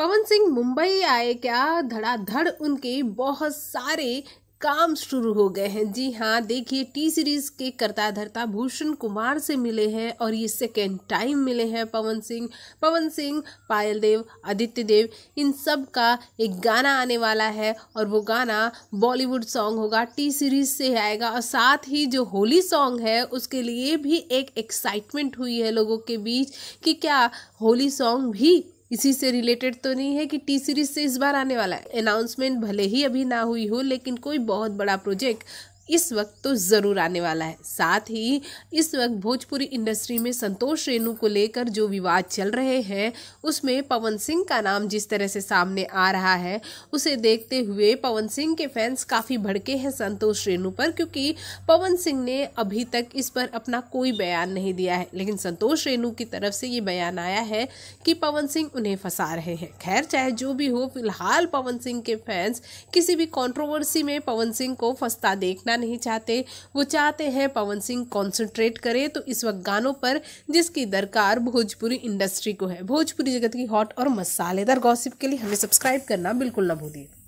पवन सिंह मुंबई आए क्या धड़ाधड़ उनके बहुत सारे काम शुरू हो गए हैं जी हाँ देखिए टी सीरीज़ के करता धर्ता भूषण कुमार से मिले हैं और ये सेकेंड टाइम मिले हैं पवन सिंह पवन सिंह पायल देव आदित्य देव इन सब का एक गाना आने वाला है और वो गाना बॉलीवुड सॉन्ग होगा टी सीरीज़ से आएगा और साथ ही जो होली सॉन्ग है उसके लिए भी एक एक्साइटमेंट हुई है लोगों के बीच कि क्या होली सॉन्ग भी इसी से रिलेटेड तो नहीं है कि टी सीरीज से इस बार आने वाला है अनाउंसमेंट भले ही अभी ना हुई हो लेकिन कोई बहुत बड़ा प्रोजेक्ट इस वक्त तो ज़रूर आने वाला है साथ ही इस वक्त भोजपुरी इंडस्ट्री में संतोष रेणु को लेकर जो विवाद चल रहे हैं उसमें पवन सिंह का नाम जिस तरह से सामने आ रहा है उसे देखते हुए पवन सिंह के फैंस काफ़ी भड़के हैं संतोष रेणु पर क्योंकि पवन सिंह ने अभी तक इस पर अपना कोई बयान नहीं दिया है लेकिन संतोष रेणु की तरफ से ये बयान आया है कि पवन सिंह उन्हें फंसा रहे हैं खैर चाहे जो भी हो फिलहाल पवन सिंह के फैंस किसी भी कॉन्ट्रोवर्सी में पवन सिंह को फंसता देखना नहीं चाहते वो चाहते हैं पवन सिंह कॉन्सेंट्रेट करे तो इस वक्त गानों पर जिसकी दरकार भोजपुरी इंडस्ट्री को है भोजपुरी जगत की हॉट और मसालेदार गॉसिप के लिए हमें सब्सक्राइब करना बिल्कुल ना भूलिए